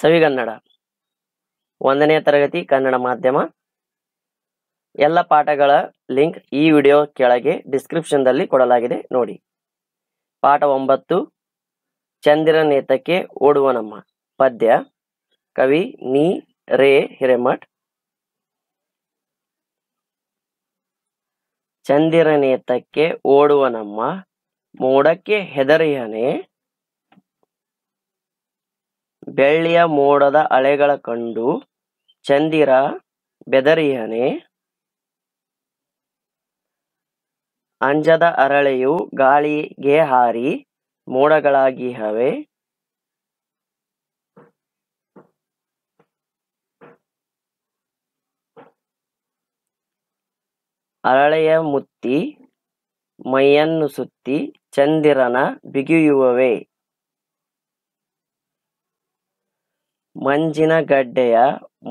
ಸವಿಗನ್ನಡ ಒಂದನೇ ತರಗತಿ ಕನ್ನಡ ಮಾಧ್ಯಮ ಎಲ್ಲ ಪಾಠಗಳ ಲಿಂಕ್ ಈ ವಿಡಿಯೋ ಕೆಳಗೆ ಡಿಸ್ಕ್ರಿಪ್ಷನ್ದಲ್ಲಿ ಕೊಡಲಾಗಿದೆ ನೋಡಿ ಪಾಠ ಒಂಬತ್ತು ಚಂದಿರನೇತಕ್ಕೆ ಓಡುವ ನಮ್ಮ ಪದ್ಯ ಕವಿ ನೀ ರೇ ಹಿರೇಮಠ್ ಚಂದಿರನೇತಕ್ಕೆ ಓಡುವ ನಮ್ಮ ಮೋಡಕ್ಕೆ ಹೆದರಿಯನೆ ಬೆಳ್ಳಿಯ ಮೋಡದ ಅಳೆಗಳ ಕಂಡು ಚಂದಿರ ಬೆದರಿಯನೆ ಅಂಜದ ಅರಳೆಯು ಗಾಳಿಗೆ ಹಾರಿ ಮೋಡಗಳಾಗಿ ಹವೆ ಅರಳೆಯ ಮುತ್ತಿ ಮೈಯನ್ನು ಸುತ್ತಿ ಚಂದಿರನ ಬಿಗಿಯುವವೆ ಮಂಜಿನ ಗಡ್ಡೆಯ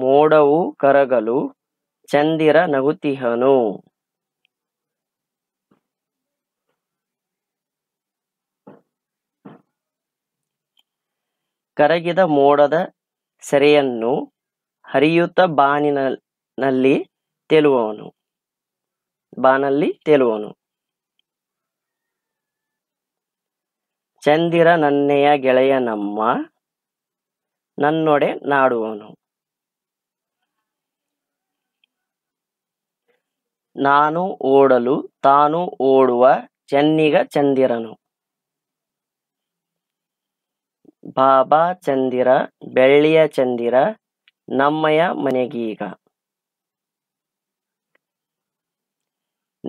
ಮೋಡವು ಕರಗಲು ಚಂದಿರ ನಗುತಿಹನು ಕರಗಿದ ಮೋಡದ ಸೆರೆಯನ್ನು ಹರಿಯುತ್ತ ಬಾನಿನಲ್ಲಿ ತೆಲುವನು ಬಾನಲ್ಲಿ ತೆಲುವನು ಚಂದಿರ ನನ್ನೆಯ ಗೆಳೆಯ ನಮ್ಮ ನನ್ನೊಡೆ ನಾಡುವನು ನಾನು ಓಡಲು ತಾನು ಓಡುವ ಚೆನ್ನಿಗ ಚಂದಿರನು ಬಾಬಾ ಚಂದಿರ ಬೆಳ್ಳಿಯ ಚಂದಿರ ನಮ್ಮಯ ಮನೆಗೀಗ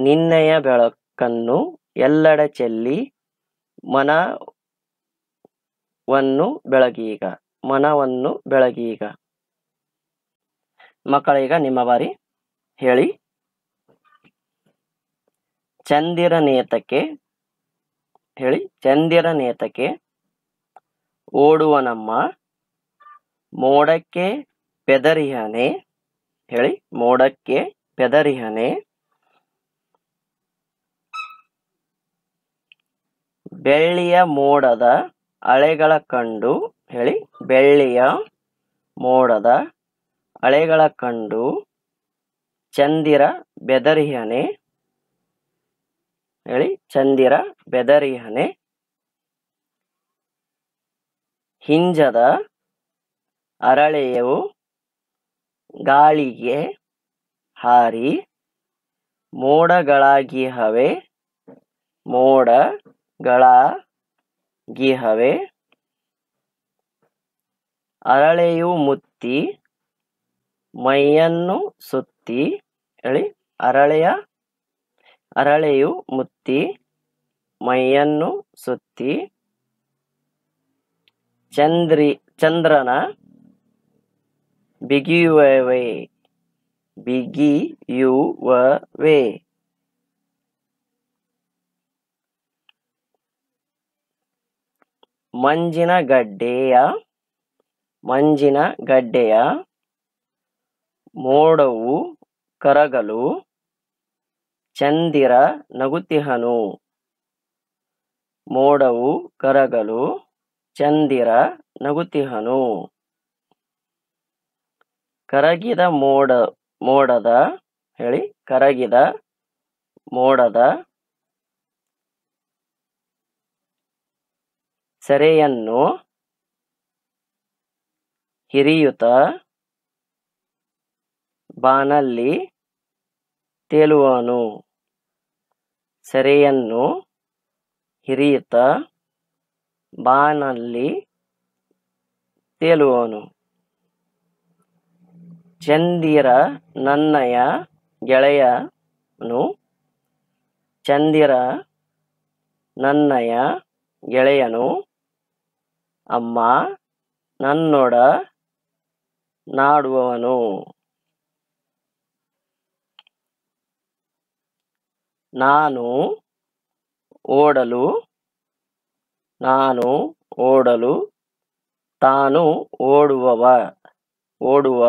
ನಿನ್ನಯ ಬೆಳಕನ್ನು ಎಲ್ಲಡೆ ಚೆಲ್ಲಿ ಮನವನ್ನು ಬೆಳಗೀಗ ಮನವನ್ನು ಬೆಳಗೀಗ ಮಕ್ಕಳೀಗ ನಿಮ್ಮ ಬಾರಿ ಹೇಳಿ ಚಂದಿರ ನೇತಕ್ಕೆ ಹೇಳಿ ಚಂದಿರ ನೇತಕ್ಕೆ ಓಡುವ ನಮ್ಮ ಮೋಡಕ್ಕೆ ಪೆದರಿಹನೆ ಹೇಳಿ ಮೋಡಕ್ಕೆ ಪೆದರಿಹನೆ ಬೆಳ್ಳಿಯ ಮೋಡದ ಅಳೆಗಳ ಕಂಡು ಹೇಳಿ ಬೆಳ್ಳಿಯ ಮೋಡದ ಅಳೆಗಳ ಕಂಡು ಚಂದಿರ ಬೆದರಿಹನೆ ಹೇಳಿ ಚಂದಿರ ಬೆದರಿಹನೆ ಹಿಂಜದ ಅರಳೆಯವು ಗಾಳಿಗೆ ಹಾರಿ ಮೋಡಗಳಾಗಿಹವೆ ಗಿಹವೆ ಅರಳೆಯು ಮುತ್ತಿ ಮೈಯನ್ನು ಸುತ್ತಿ ಹೇಳಿ ಅರಳೆಯ ಅರಳೆಯು ಮುತ್ತಿ ಮೈಯನ್ನು ಸುತ್ತಿ ಚಂದ್ರಿ ಚಂದ್ರನ ಬಿಗಿಯುವೆ ಬಿಗಿಯುವೆ ಮಂಜಿನ ಗಡ್ಡೆಯ ಮಂಜಿನ ಗಡ್ಡೆಯ ಮೋಡವು ಕರಗಲು ಚಂದಿರ ನಗುತಿಹನು ಮೋಡವು ಕರಗಲು ಚಂದಿರ ನಗುತಿಹನು ಕರಗಿದ ಮೋಡ ಮೋಡದ ಹೇಳಿ ಕರಗಿದ ಮೋಡದ ಸೆರೆಯನ್ನು ಹಿರಿಯುತ ಬಾನಲ್ಲಿ ತೇಲುವನು ಸೆರೆಯನ್ನು ಹಿರಿಯುತ ಬಾನಲ್ಲಿ ತೇಲುವನು ಚಂದಿರ ನನ್ನಯ ಗೆಳೆಯನು ಚಂದಿರ ನನ್ನಯ ಗೆಳೆಯನು ಅಮ್ಮ ನನ್ನೊಡ ನಾಡುವವನು ನಾನು ಓಡಲು ನಾನು ಓಡಲು ತಾನು ಓಡುವವ ಓಡುವ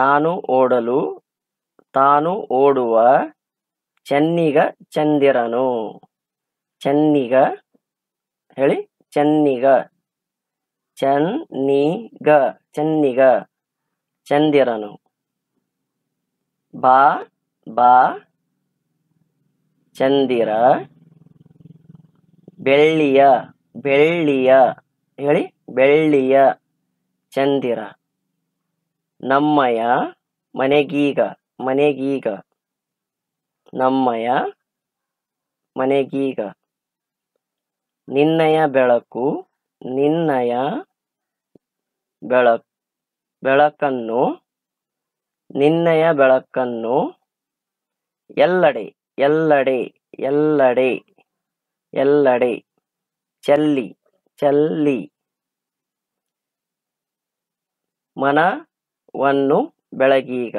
ನಾನು ಓಡಲು ತಾನು ಓಡುವ ಚೆನ್ನಿಗ ಚಂದಿರನು ಚೆನ್ನಿಗ ಹೇಳಿ ಚೆನ್ನಿಗ ಚನ್ನಿಗ ಚನ್ನಿಗ ಚಂದಿರನು ಬಾ ಬಾ ಚಂದಿರ ಬೆಳ್ಳಿಯ ಬೆಳ್ಳಿಯ ಹೇಳಿ ಬೆಳ್ಳಿಯ ಚಂದಿರ ನಮ್ಮಯ ಮನೆಗೀಗ ಮನೆಗೀಗ ನಮ್ಮಯ ಮನೆಗೀಗ ನಿನ್ನಯ ಬೆಳಕು ನಿನ್ನಯ ಬೆಳಕ್ ಬೆಳಕನ್ನು ನಿನ್ನಯ ಬೆಳಕನ್ನು ಎಲ್ಲಡೆ ಎಲ್ಲಡೆ ಎಲ್ಲಡೆ ಎಲ್ಲಡೆ ಚೆಲ್ಲಿ ಚೆಲ್ಲಿ ಮನವನ್ನು ಬೆಳಗೀಗ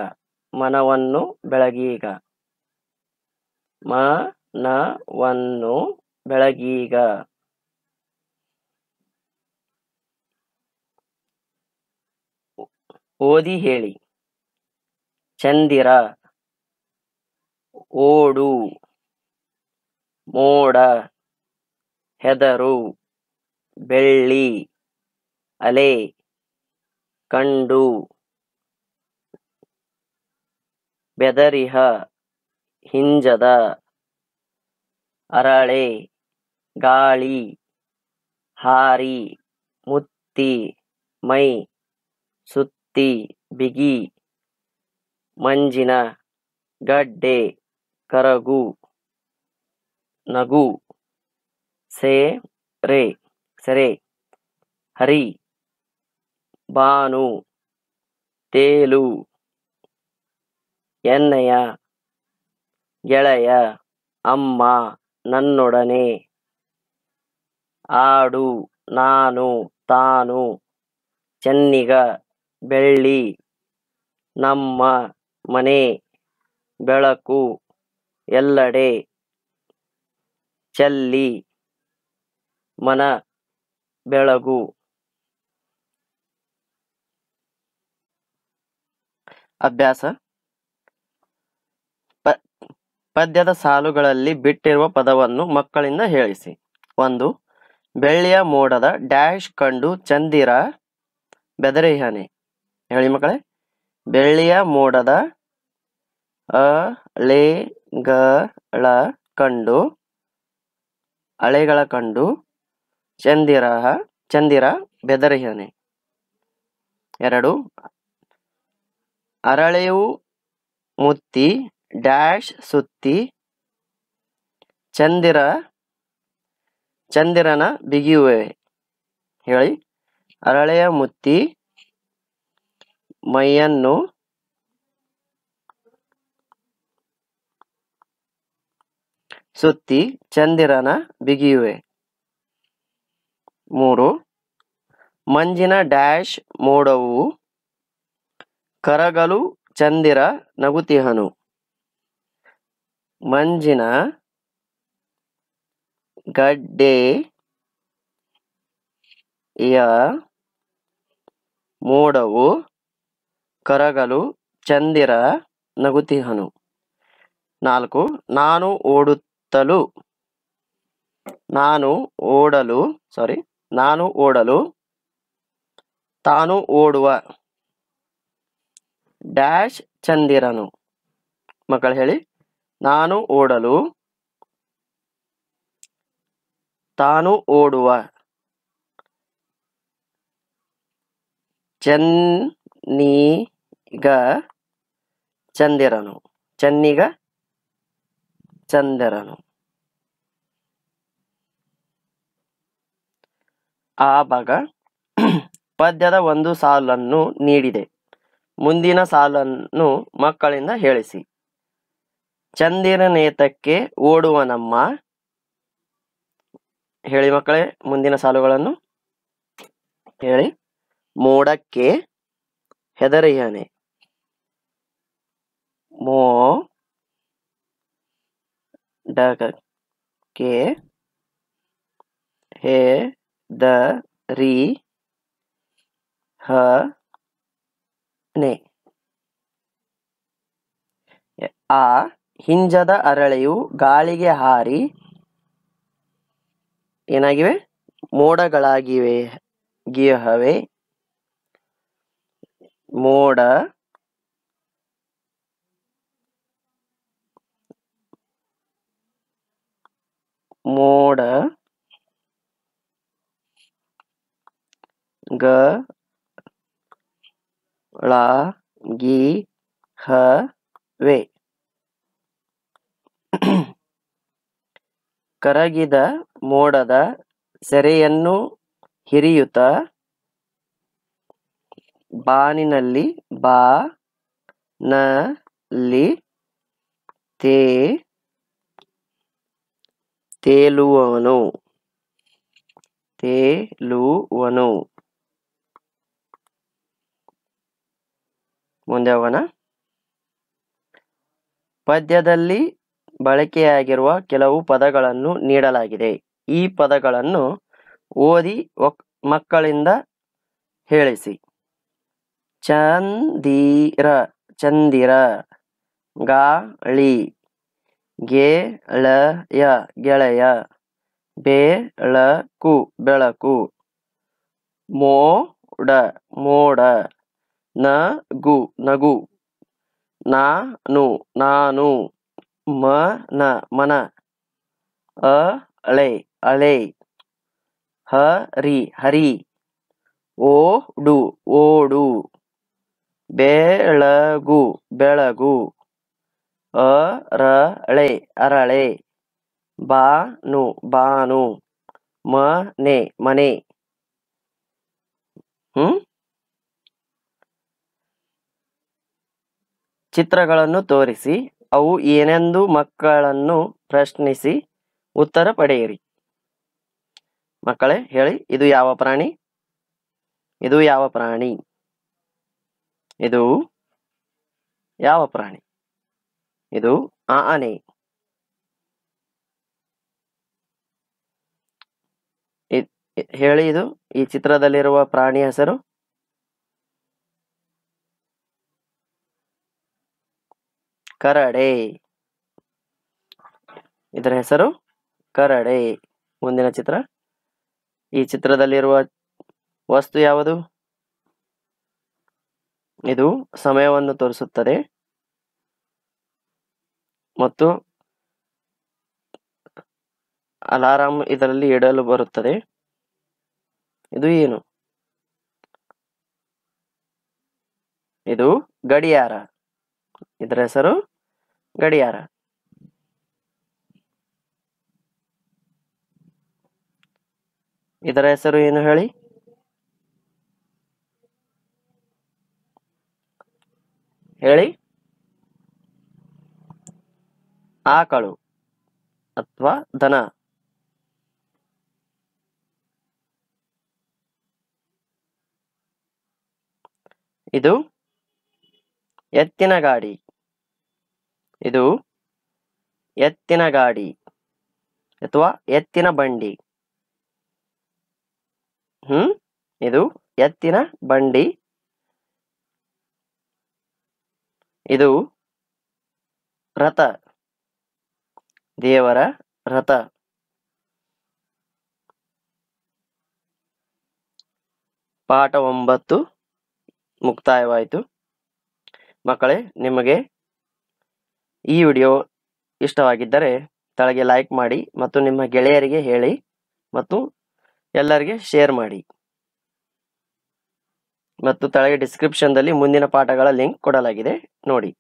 ಮನವನ್ನು ಬೆಳಗೀಗ ಮನವನ್ನು ಬೆಳಗೀಗ ಓದಿ ಹೇಳಿ ಚಂದಿರ ಓಡು ಮೋಡ ಹೆದರು ಬೆಳ್ಳಿ ಅಲೆ ಕಂಡು ಬೆದರಿಹ ಹಿಂಜದ ಅರಳೆ ಗಾಳಿ ಹಾರಿ ಮುತ್ತಿ ಮೈ ಸುತ್ತ ಹತ್ತಿ ಬಿಗಿ ಮಂಜಿನ ಗಡ್ಡೆ ಕರಗು ನಗು ಸೇರೆ ಸೆರೆ ಹರಿ ಬಾನು ತೇಲು ಎಣ್ಣೆಯ ಗೆಳೆಯ ಅಮ್ಮ ನನ್ನೊಡನೆ ಆಡು ನಾನು ತಾನು ಚೆನ್ನಿಗ ಬೆಳ್ಳಿ ನಮ್ಮ ಮನೆ ಬೆಳಕು ಎಲ್ಲೆಡೆ ಚೆಲ್ಲಿ ಮನ ಬೆಳಗು ಅಭ್ಯಾಸ ಪದ್ಯದ ಸಾಲುಗಳಲ್ಲಿ ಬಿಟ್ಟಿರುವ ಪದವನ್ನು ಮಕ್ಕಳಿಂದ ಹೇಳಿಸಿ ಒಂದು ಬೆಳ್ಳಿಯ ಮೋಡದ ಡ್ಯಾಶ್ ಕಂಡು ಚಂದಿರ ಬೆದರಿಹನೆ ಹೇಳಿ ಮಕ್ಕಳೇ ಬೆಳ್ಳಿಯ ಮೋಡದ ಳ ಕಂಡು ಅಳೆಗಳ ಕಂಡು ಚಂದಿರ ಚಂದಿರ ಬೆದರಿಹನೆ ಎರಡು ಅರಳೆಯು ಮುತ್ತಿ ಡ್ಯಾಶ್ ಸುತ್ತಿ ಚಂದಿರ ಚಂದಿರನ ಬಿಗಿಯುವೆ ಹೇಳಿ ಅರಳೆಯ ಮುತ್ತಿ ಮೈಯನ್ನು ಸುತ್ತಿ ಚಂದಿರನ ಬಿಗಿಯುವೆ ಮೂರು ಮಂಜಿನ ಡ್ಯಾಶ್ ಮೋಡವು ಕರಗಲು ಚಂದಿರ ನಗುತಿಹನು ಮಂಜಿನ ಗಡ್ಡೆ ಯ ಮೋಡವು ಕರಗಲು ಚಂದಿರ ನಗುತಿಹನು ನಾಲ್ಕು ನಾನು ಓಡುತ್ತಲು ನಾನು ಓಡಲು ಸಾರಿ ನಾನು ಓಡಲು ತಾನು ಓಡುವ ಡ್ಯಾಶ್ ಚಂದಿರನು ಮಕ್ಕಳು ಹೇಳಿ ನಾನು ಓಡಲು ತಾನು ಓಡುವ ಚನ್ನೀ ಗ ಚಂದಿರನು ಚನ್ನಿಗ ಚಂದಿರನು ಆ ಭಾಗ ಪದ್ಯದ ಒಂದು ಸಾಲನ್ನು ನೀಡಿದೆ ಮುಂದಿನ ಸಾಲನ್ನು ಮಕ್ಕಳಿಂದ ಹೇಳಿಸಿ ನೇತಕ್ಕೆ ಓಡುವ ನಮ್ಮ ಹೇಳಿ ಮಕ್ಕಳೇ ಮುಂದಿನ ಸಾಲುಗಳನ್ನು ಹೇಳಿ ಮೋಡಕ್ಕೆ ಹೆದರೆಯನೆ ಮೋಡಕ್ಕೆ ಹ ಹನೆ ಆ ಹಿಂಜದ ಅರಳೆಯು ಗಾಳಿಗೆ ಹಾರಿ ಏನಾಗಿವೆ ಮೋಡಗಳಾಗಿವೆ ಗಿಯಹವೆ ಮೋಡ ಮೋಡ ಗ ಳ ಗಿ ಹ ವೆ ಕರಗಿದ ಮೋಡದ ಸೆರೆಯನ್ನು ಹಿರಿಯುತ ಬಾನಿನಲ್ಲಿ ಬಾ ನಲ್ಲಿ ತೇ ತೇಲುವವನು ತೇಲುವನು ಮುಂದೆ ಅವನ ಪದ್ಯದಲ್ಲಿ ಬಳಕೆಯಾಗಿರುವ ಕೆಲವು ಪದಗಳನ್ನು ನೀಡಲಾಗಿದೆ ಈ ಪದಗಳನ್ನು ಓದಿ ಮಕ್ಕಳಿಂದ ಹೇಳಿಸಿ ಚಂದಿರ ಚಂದಿರ ಗಾಳಿ ಗೆಳೆಯ ಗೆಳೆಯ ಬೆಳಕು ಬೆಳಕು ಮೋಡ ಮೋಡ ನಗು ನಗು ನಾನು ನಾನು ಮನ ಮನ ಅಳೆ ಅಳೆ ಹರಿ ಹರಿ ಓಡು ಓಡು ಬೆಳಗು ಬೆಳಗು ಅರಳೆ ಅರಳೆ ಬಾನು ಬಾನು ಮನೆ ಮನೆ ಹ್ಮ್ ಚಿತ್ರಗಳನ್ನು ತೋರಿಸಿ ಅವು ಏನೆಂದು ಮಕ್ಕಳನ್ನು ಪ್ರಶ್ನಿಸಿ ಉತ್ತರ ಪಡೆಯಿರಿ ಮಕ್ಕಳೇ ಹೇಳಿ ಇದು ಯಾವ ಪ್ರಾಣಿ ಇದು ಯಾವ ಪ್ರಾಣಿ ಇದು ಯಾವ ಪ್ರಾಣಿ ಇದು ಆ ಆನೆ ಹೇಳಿ ಇದು ಈ ಚಿತ್ರದಲ್ಲಿರುವ ಪ್ರಾಣಿ ಹೆಸರು ಕರಡೆ ಇದರ ಹೆಸರು ಕರಡೆ ಮುಂದಿನ ಚಿತ್ರ ಈ ಚಿತ್ರದಲ್ಲಿರುವ ವಸ್ತು ಯಾವುದು ಇದು ಸಮಯವನ್ನು ತೋರಿಸುತ್ತದೆ ಮತ್ತು ಅಲಾರಾಮ್ ಇದರಲ್ಲಿ ಇಡಲು ಬರುತ್ತದೆ ಇದು ಏನು ಇದು ಗಡಿಯಾರ ಇದರ ಹೆಸರು ಗಡಿಯಾರ ಇದರ ಹೆಸರು ಏನು ಹೇಳಿ ಹೇಳಿ ಆಕಳು ಅಥವಾ ದನ ಇದು ಎತ್ತಿನ ಗಾಡಿ ಇದು ಎತ್ತಿನ ಗಾಡಿ ಅಥವಾ ಎತ್ತಿನ ಬಂಡಿ ಹ್ಮ್ ಇದು ಎತ್ತಿನ ಬಂಡಿ ಇದು ರಥ ದೇವರ ರಥ ಪಾಠ ಒಂಬತ್ತು ಮುಕ್ತಾಯವಾಯಿತು ಮಕ್ಕಳೇ ನಿಮಗೆ ಈ ವಿಡಿಯೋ ಇಷ್ಟವಾಗಿದ್ದರೆ ತಳಗೆ ಲೈಕ್ ಮಾಡಿ ಮತ್ತು ನಿಮ್ಮ ಗೆಳೆಯರಿಗೆ ಹೇಳಿ ಮತ್ತು ಎಲ್ಲರಿಗೆ ಶೇರ್ ಮಾಡಿ ಮತ್ತು ತಳಗೆ ಡಿಸ್ಕ್ರಿಪ್ಷನ್ದಲ್ಲಿ ಮುಂದಿನ ಪಾಠಗಳ ಲಿಂಕ್ ಕೊಡಲಾಗಿದೆ ನೋಡಿ